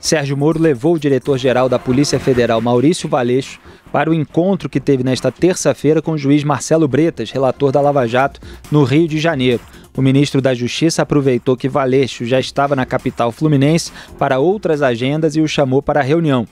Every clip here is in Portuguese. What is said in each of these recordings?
Sérgio Moro levou o diretor-geral da Polícia Federal, Maurício Valeixo, para o encontro que teve nesta terça-feira com o juiz Marcelo Bretas, relator da Lava Jato, no Rio de Janeiro. O ministro da Justiça aproveitou que Valeixo já estava na capital fluminense para outras agendas e o chamou para a reunião.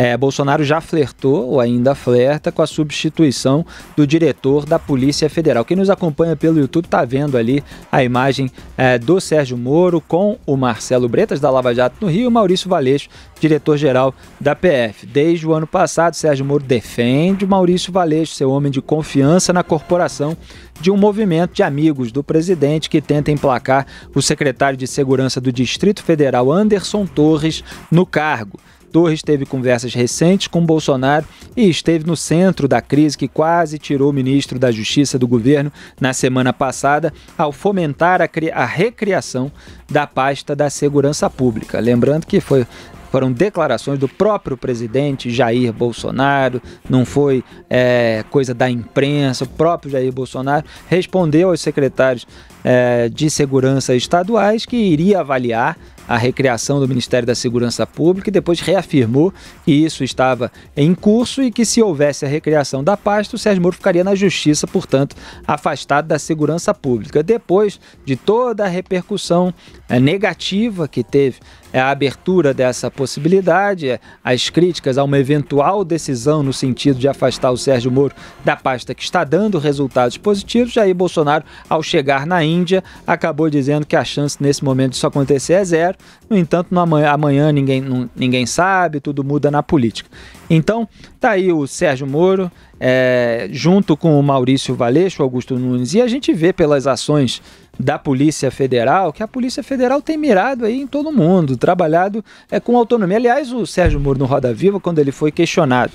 É, Bolsonaro já flertou, ou ainda flerta, com a substituição do diretor da Polícia Federal. Quem nos acompanha pelo YouTube está vendo ali a imagem é, do Sérgio Moro com o Marcelo Bretas, da Lava Jato no Rio, e Maurício Valeixo, diretor-geral da PF. Desde o ano passado, Sérgio Moro defende Maurício Valeixo, seu homem de confiança na corporação, de um movimento de amigos do presidente que tenta emplacar o secretário de Segurança do Distrito Federal, Anderson Torres, no cargo. Torres teve conversas recentes com Bolsonaro e esteve no centro da crise que quase tirou o ministro da Justiça do governo na semana passada ao fomentar a, a recriação da pasta da segurança pública. Lembrando que foi foram declarações do próprio presidente Jair Bolsonaro, não foi é, coisa da imprensa, o próprio Jair Bolsonaro respondeu aos secretários é, de segurança estaduais que iria avaliar a recriação do Ministério da Segurança Pública e depois reafirmou que isso estava em curso e que se houvesse a recriação da pasta, o Sérgio Moro ficaria na justiça, portanto, afastado da segurança pública. Depois de toda a repercussão eh, negativa que teve é a abertura dessa possibilidade, é as críticas a uma eventual decisão no sentido de afastar o Sérgio Moro da pasta que está dando resultados positivos. Jair Bolsonaro, ao chegar na Índia, acabou dizendo que a chance nesse momento disso acontecer é zero. No entanto, no amanhã, amanhã ninguém, não, ninguém sabe, tudo muda na política. Então, tá aí o Sérgio Moro, é, junto com o Maurício Valeixo, Augusto Nunes, e a gente vê pelas ações da Polícia Federal, que a Polícia Federal tem mirado aí em todo mundo, trabalhado é, com autonomia. Aliás, o Sérgio Moro no Roda Viva, quando ele foi questionado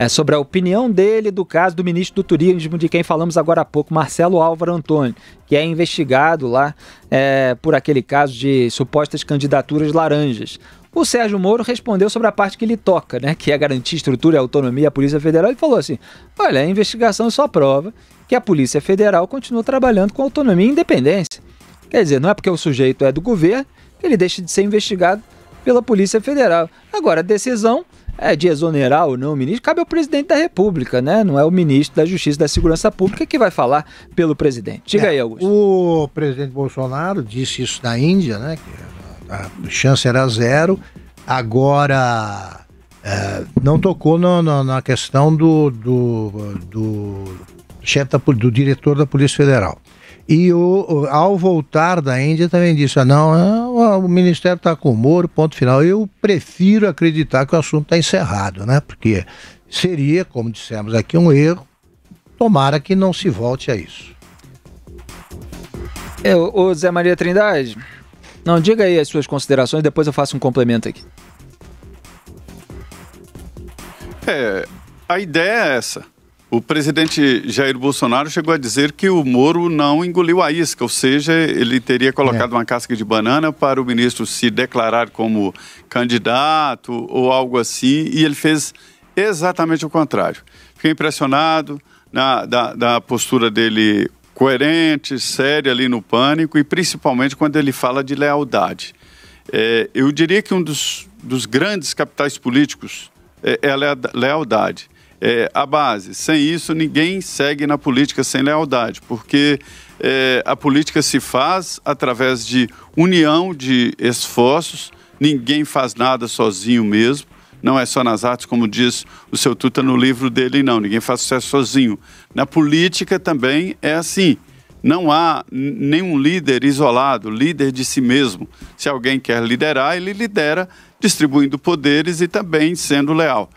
é, sobre a opinião dele do caso do ministro do Turismo, de quem falamos agora há pouco, Marcelo Álvaro Antônio, que é investigado lá é, por aquele caso de supostas candidaturas laranjas. O Sérgio Moro respondeu sobre a parte que lhe toca, né, que é garantir estrutura e autonomia à Polícia Federal, e falou assim: olha, a investigação só prova que a Polícia Federal continua trabalhando com autonomia e independência. Quer dizer, não é porque o sujeito é do governo que ele deixa de ser investigado pela Polícia Federal. Agora, a decisão é de exonerar ou não o ministro, cabe ao presidente da República, né? Não é o ministro da Justiça e da Segurança Pública que vai falar pelo presidente. Diga é, aí, Augusto. O presidente Bolsonaro disse isso na Índia, né? Que a chance era zero. Agora, é, não tocou no, no, na questão do, do, do chefe da, do diretor da Polícia Federal. E o, ao voltar da Índia também disse: ah, não, é, o Ministério está com o Moro, ponto final. Eu prefiro acreditar que o assunto está encerrado, né? Porque seria, como dissemos aqui, um erro. Tomara que não se volte a isso. É, ô Zé Maria Trindade, não, diga aí as suas considerações, depois eu faço um complemento aqui. É, a ideia é essa. O presidente Jair Bolsonaro chegou a dizer que o Moro não engoliu a isca, ou seja, ele teria colocado é. uma casca de banana para o ministro se declarar como candidato ou algo assim, e ele fez exatamente o contrário. Fiquei impressionado na, da, da postura dele coerente, sério ali no pânico e principalmente quando ele fala de lealdade. É, eu diria que um dos, dos grandes capitais políticos é, é a lealdade. É, a base. Sem isso, ninguém segue na política sem lealdade, porque é, a política se faz através de união de esforços, ninguém faz nada sozinho mesmo não é só nas artes, como diz o seu Tuta no livro dele, não. Ninguém faz sucesso sozinho. Na política também é assim. Não há nenhum líder isolado, líder de si mesmo. Se alguém quer liderar, ele lidera distribuindo poderes e também sendo leal.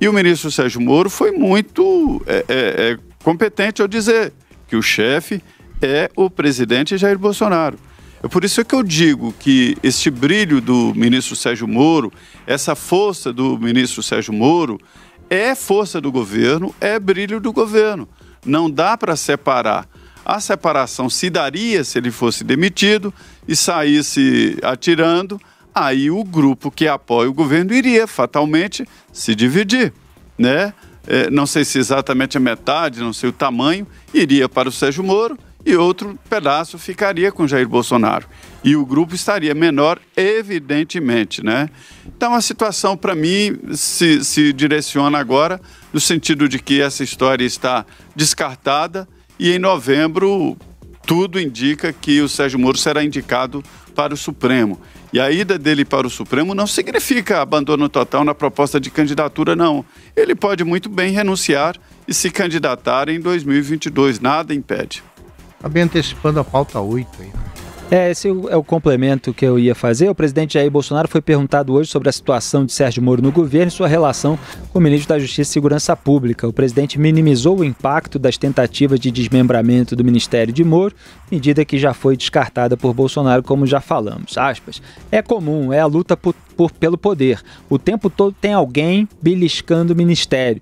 E o ministro Sérgio Moro foi muito é, é, é competente ao dizer que o chefe é o presidente Jair Bolsonaro. É por isso que eu digo que este brilho do ministro Sérgio Moro, essa força do ministro Sérgio Moro, é força do governo, é brilho do governo. Não dá para separar. A separação se daria se ele fosse demitido e saísse atirando, aí o grupo que apoia o governo iria fatalmente se dividir, né? É, não sei se exatamente a metade, não sei o tamanho, iria para o Sérgio Moro e outro pedaço ficaria com Jair Bolsonaro. E o grupo estaria menor, evidentemente, né? Então a situação, para mim, se, se direciona agora no sentido de que essa história está descartada e em novembro tudo indica que o Sérgio Moro será indicado para o Supremo. E a ida dele para o Supremo não significa abandono total na proposta de candidatura, não. Ele pode muito bem renunciar e se candidatar em 2022, nada impede. Está bem antecipando a pauta 8 aí. Né? É, esse é, é o complemento que eu ia fazer. O presidente Jair Bolsonaro foi perguntado hoje sobre a situação de Sérgio Moro no governo e sua relação com o ministro da Justiça e Segurança Pública. O presidente minimizou o impacto das tentativas de desmembramento do Ministério de Moro, medida que já foi descartada por Bolsonaro, como já falamos. Aspas. É comum, é a luta por, por, pelo poder. O tempo todo tem alguém beliscando o ministério.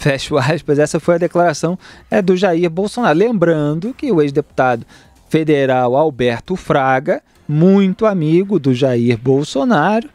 Fecho aspas, essa foi a declaração é, do Jair Bolsonaro. Lembrando que o ex-deputado federal Alberto Fraga, muito amigo do Jair Bolsonaro,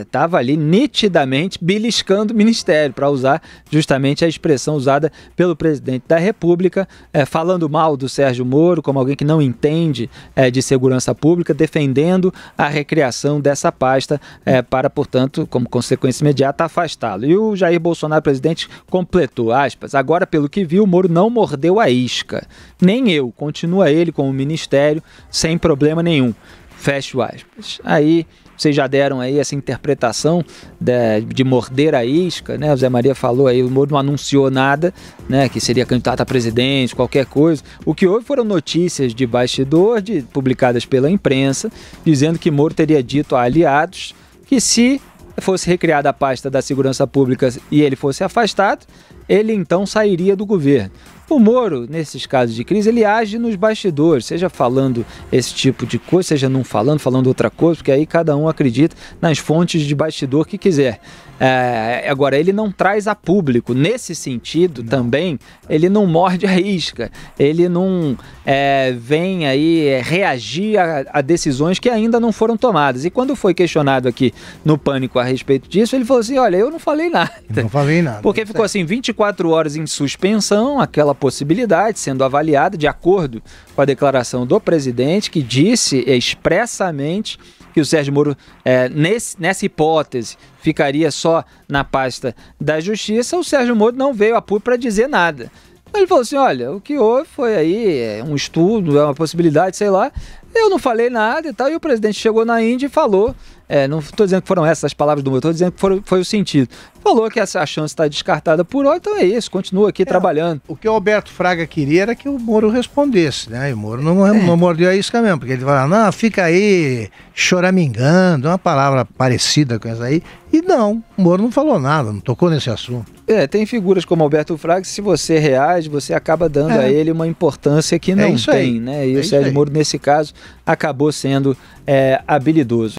estava é, ali nitidamente beliscando o ministério, para usar justamente a expressão usada pelo presidente da República, é, falando mal do Sérgio Moro como alguém que não entende é, de segurança pública, defendendo a recriação dessa pasta é, para, portanto, como consequência imediata, afastá-lo. E o Jair Bolsonaro, presidente, completou aspas. Agora, pelo que vi, o Moro não mordeu a isca. Nem eu. Continua ele com o ministério sem problema nenhum. Fecho aspas. Aí vocês já deram aí essa interpretação de, de, morder a isca, né? O Zé Maria falou aí, o Moro não anunciou nada, né? Que seria candidato a presidente, qualquer coisa. O que houve foram notícias de bastidor, de, publicadas pela imprensa, dizendo que Moro teria dito a aliados que se fosse recriada a pasta da segurança pública e ele fosse afastado, ele então sairia do governo. O Moro, nesses casos de crise, ele age nos bastidores, seja falando esse tipo de coisa, seja não falando, falando outra coisa, porque aí cada um acredita nas fontes de bastidor que quiser. É, agora, ele não traz a público. Nesse sentido, não. também, ele não morde a risca. Ele não é, vem aí é, reagir a, a, decisões que ainda não foram tomadas. E quando foi questionado aqui no Pânico a respeito disso, ele falou assim: olha, eu não falei nada. Não falei nada. Porque tá ficou assim 24 horas em suspensão, aquela possibilidade sendo avaliada de acordo com a declaração do presidente, que disse expressamente que o Sérgio Moro, é, nesse, nessa hipótese, ficaria só na pasta da Justiça, o Sérgio Moro não veio a público para dizer nada. Ele falou assim: olha, o que houve foi aí é, um estudo, é uma possibilidade, sei lá. Eu não falei nada e tal. E o presidente chegou na Índia e falou. É, não estou dizendo que foram essas as palavras do Moro, estou dizendo que foi o sentido falou que essa chance está descartada por hora, então é isso, continua aqui é, trabalhando. O que o Alberto Fraga queria era que o Moro respondesse, né? E o Moro não, é. não mordeu a isca mesmo, porque ele fala, não, fica aí choramingando, uma palavra parecida com essa aí. E não, o Moro não falou nada, não tocou nesse assunto. É, tem figuras como Alberto Fraga, se você reage, você acaba dando é. a ele uma importância que é não tem, aí. né? E é o Sérgio aí. Moro, nesse caso, acabou sendo é, habilidoso.